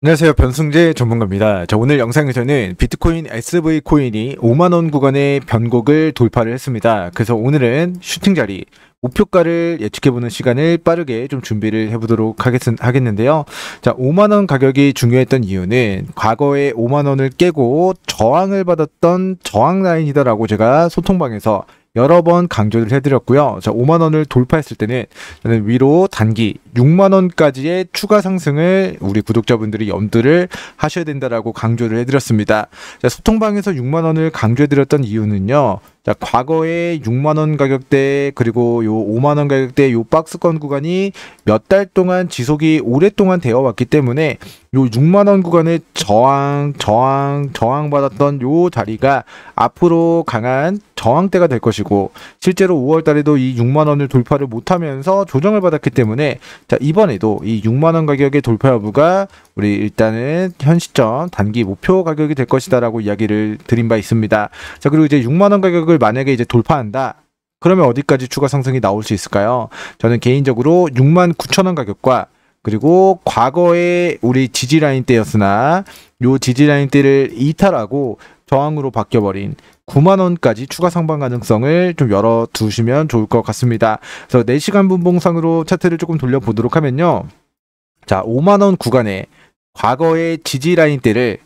안녕하세요. 변승재 전문가입니다. 자, 오늘 영상에서는 비트코인 SV 코인이 5만원 구간의 변곡을 돌파를 했습니다. 그래서 오늘은 슈팅 자리 목표가를 예측해보는 시간을 빠르게 좀 준비를 해보도록 하겠, 하겠는데요. 자, 5만원 가격이 중요했던 이유는 과거에 5만원을 깨고 저항을 받았던 저항 라인이다라고 제가 소통방에서 여러 번 강조를 해드렸고요. 자, 5만 원을 돌파했을 때는 저는 위로 단기 6만 원까지의 추가 상승을 우리 구독자분들이 염두를 하셔야 된다라고 강조를 해드렸습니다. 자, 소통방에서 6만 원을 강조해드렸던 이유는요. 자, 과거에 6만 원 가격대 그리고 요 5만 원 가격대 요 박스권 구간이 몇 달 동안 지속이 오랫동안 되어 왔기 때문에 요 6만 원 구간에 저항 저항 저항 받았던 요 자리가 앞으로 강한 저항대가 될 것이고 실제로 5월 달에도 이 6만 원을 돌파를 못 하면서 조정을 받았기 때문에 자, 이번에도 이 6만 원 가격의 돌파 여부가 우리 일단은 현 시점 단기 목표 가격이 될 것이다라고 이야기를 드린 바 있습니다. 자, 그리고 이제 6만 원 가격을 만약에 이제 돌파한다. 그러면 어디까지 추가 상승이 나올 수 있을까요? 저는 개인적으로 6만 9천 원 가격과 그리고 과거에 우리 지지라인 때였으나 요 지지라인 때를 이탈하고 저항으로 바뀌어버린 9만원까지 추가 상방 가능성을 좀 열어두시면 좋을 것 같습니다. 그래서 4시간 분봉상으로 차트를 조금 돌려보도록 하면요. 자, 5만원 구간에 과거의 지지라인 때를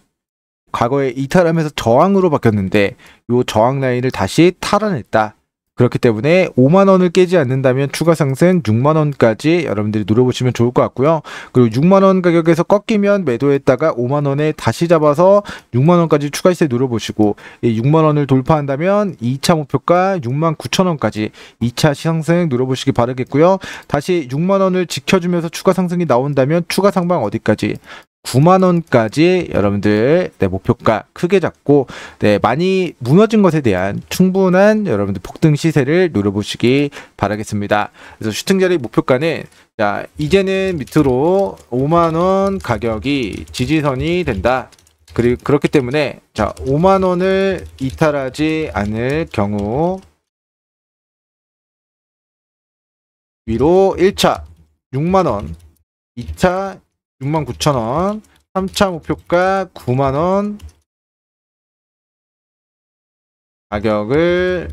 과거에 이탈하면서 저항으로 바뀌었는데 요 저항 라인을 다시 탈환했다. 그렇기 때문에 5만 원을 깨지 않는다면 추가 상승 6만 원까지 여러분들이 노려보시면 좋을 것 같고요. 그리고 6만 원 가격에서 꺾이면 매도했다가 5만 원에 다시 잡아서 6만 원까지 추가 시세 노려보시고 6만 원을 돌파한다면 2차 목표가 6만 9천 원까지 2차 시상승 노려보시기 바라겠고요. 다시 6만 원을 지켜주면서 추가 상승이 나온다면 추가 상방 어디까지 9만 원까지 여러분들 네, 목표가 크게 잡고 네, 많이 무너진 것에 대한 충분한 여러분들 폭등 시세를 노려보시기 바라겠습니다. 그래서 슈팅 자리 목표가는 자 이제는 밑으로 5만 원 가격이 지지선이 된다. 그리고 그렇기 때문에 자 5만 원을 이탈하지 않을 경우 위로 1차 6만 원, 2차 69,000원 3차 목표가 9만원 가격을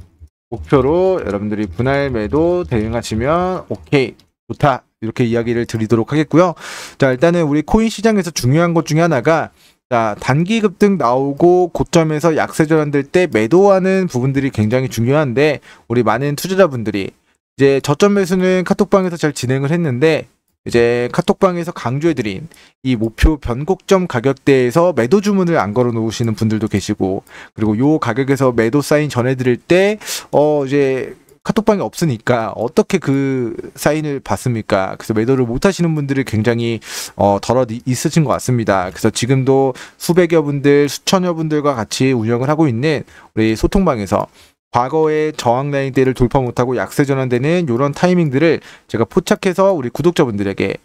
목표로 여러분들이 분할 매도 대응하시면 오케이 좋다 이렇게 이야기를 드리도록 하겠고요 자 일단은 우리 코인 시장에서 중요한 것 중에 하나가 자, 단기 급등 나오고 고점에서 약세 전환될 때 매도하는 부분들이 굉장히 중요한데 우리 많은 투자자분들이 이제 저점 매수는 카톡방에서 잘 진행을 했는데 이제 카톡방에서 강조해드린 이 목표 변곡점 가격대에서 매도 주문을 안 걸어 놓으시는 분들도 계시고 그리고 요 가격에서 매도 사인 전해드릴 때어 이제 카톡방이 없으니까 어떻게 그 사인을 받습니까? 그래서 매도를 못 하시는 분들이 굉장히 어, 덜어 있으신 것 같습니다. 그래서 지금도 수백여 분들, 수천여 분들과 같이 운영을 하고 있는 우리 소통방에서 과거의 저항 라인대를 돌파 못하고 약세 전환되는 이런 타이밍들을 제가 포착해서 우리 구독자분들에게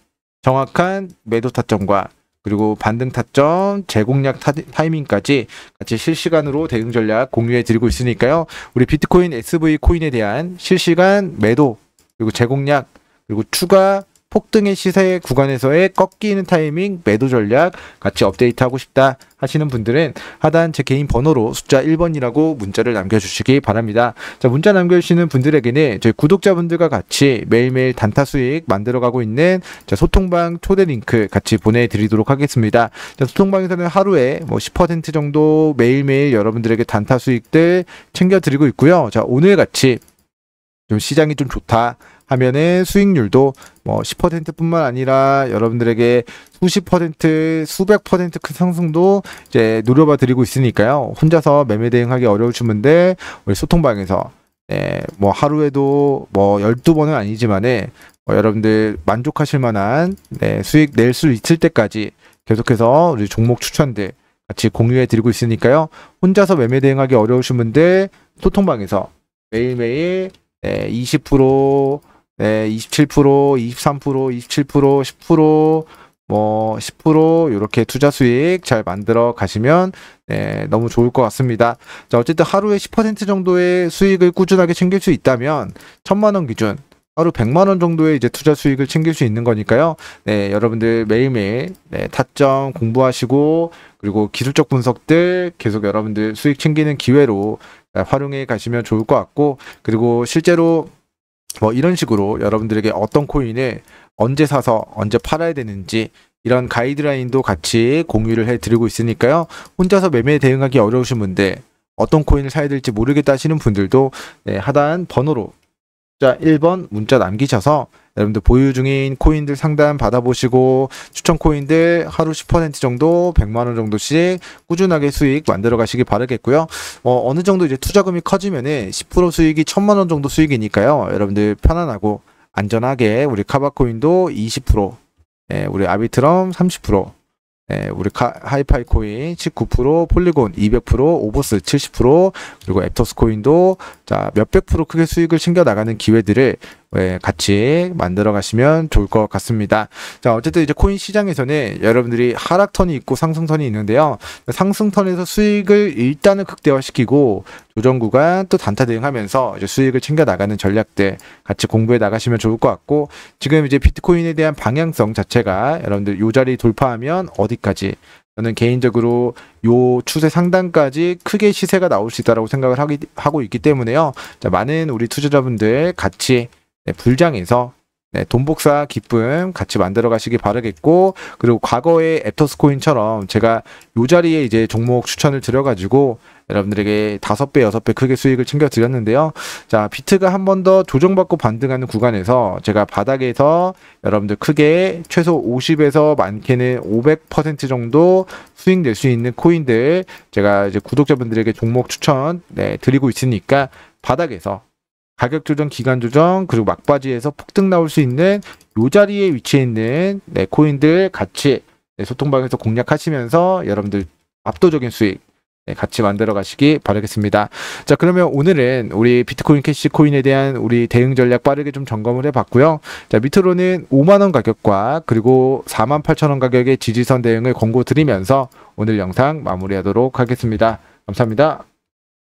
정확한 매도 타점과 그리고 반등 타점, 재공략 타이밍까지 같이 실시간으로 대응 전략 공유해 드리고 있으니까요. 우리 비트코인 SV 코인에 대한 실시간 매도 그리고 재공략 그리고 추가 폭등의 시세 구간에서의 꺾이는 타이밍, 매도 전략 같이 업데이트하고 싶다 하시는 분들은 하단 제 개인 번호로 숫자 1번이라고 문자를 남겨주시기 바랍니다. 자, 문자 남겨주시는 분들에게는 저희 구독자분들과 같이 매일매일 단타 수익 만들어가고 있는 자, 소통방 초대 링크 같이 보내드리도록 하겠습니다. 자, 소통방에서는 하루에 뭐 10% 정도 매일매일 여러분들에게 단타 수익들 챙겨드리고 있고요. 자, 오늘 같이 좀 시장이 좀 좋다 하면은 수익률도 뭐 10%뿐만 아니라 여러분들에게 수십 퍼센트, 수백 퍼센트 큰 상승도 이제 노려봐 드리고 있으니까요. 혼자서 매매 대응하기 어려우 주문데 우리 소통방에서 예, 뭐 하루에도 뭐 12번은 아니지만은 뭐 여러분들 만족하실 만한 네, 수익 낼 수 있을 때까지 계속해서 우리 종목 추천들 같이 공유해 드리고 있으니까요. 혼자서 매매 대응하기 어려우신 분들 소통방에서 매일매일 네, 20%, 네, 27%, 23%, 27%, 10%, 뭐10% 이렇게 투자 수익 잘 만들어 가시면 네, 너무 좋을 것 같습니다. 자, 어쨌든 하루에 10% 정도의 수익을 꾸준하게 챙길 수 있다면 천만 원 기준 하루 100만 원 정도의 이제 투자 수익을 챙길 수 있는 거니까요. 네, 여러분들 매일매일 네, 타점 공부하시고 그리고 기술적 분석들 계속 여러분들 수익 챙기는 기회로 네, 활용해 가시면 좋을 것 같고 그리고 실제로 뭐 이런 식으로 여러분들에게 어떤 코인을 언제 사서 언제 팔아야 되는지 이런 가이드라인도 같이 공유를 해 드리고 있으니까요. 혼자서 매매 대응하기 어려우신 분들 어떤 코인을 사야 될지 모르겠다 하시는 분들도 네, 하단 번호로 자 1번 문자 남기셔서 여러분들 보유 중인 코인들 상담 받아보시고 추천 코인들 하루 10% 정도 100만원 정도씩 꾸준하게 수익 만들어 가시길 바라겠고요. 어, 어느 정도 이제 투자금이 커지면은 10% 수익이 1000만원 정도 수익이니까요. 여러분들 편안하고 안전하게 우리 카바코인도 20% 예, 우리 아비트럼 30% 네, 우리 카, 하이파이 코인 19%, 폴리곤 200%, 오보스 70%, 그리고 앱터스 코인도 자 몇백 프로 크게 수익을 챙겨 나가는 기회들을 예, 같이 만들어 가시면 좋을 것 같습니다. 자, 어쨌든 이제 코인 시장에서는 여러분들이 하락턴이 있고 상승턴이 있는데요. 상승턴에서 수익을 일단은 극대화시키고 조정 구간 또 단타 대응하면서 이제 수익을 챙겨 나가는 전략들 같이 공부해 나가시면 좋을 것 같고 지금 이제 비트코인에 대한 방향성 자체가 여러분들 요 자리 돌파하면 어디까지 저는 개인적으로 요 추세 상단까지 크게 시세가 나올 수 있다라고 생각을 하기, 하고 있기 때문에요. 자, 많은 우리 투자자분들 같이 네, 불장에서 네, 돈복사 기쁨 같이 만들어 가시기 바라겠고 그리고 과거의 애터스 코인처럼 제가 요 자리에 이제 종목 추천을 드려가지고 여러분들에게 다섯 배 여섯 배 크게 수익을 챙겨 드렸는데요. 자, 비트가 한 번 더 조정받고 반등하는 구간에서 제가 바닥에서 여러분들 크게 최소 50에서 많게는 500% 정도 수익 낼 수 있는 코인들 제가 이제 구독자분들에게 종목 추천 네, 드리고 있으니까 바닥에서 가격 조정, 기간 조정, 그리고 막바지에서 폭등 나올 수 있는 요 자리에 위치해 있는 네, 코인들 같이 네, 소통방에서 공략하시면서 여러분들 압도적인 수익 네, 같이 만들어 가시기 바라겠습니다. 자, 그러면 오늘은 우리 비트코인 캐시 코인에 대한 우리 대응 전략 빠르게 좀 점검을 해 봤고요. 자, 밑으로는 5만 원 가격과 그리고 4만 8천 원 가격의 지지선 대응을 권고 드리면서 오늘 영상 마무리하도록 하겠습니다. 감사합니다.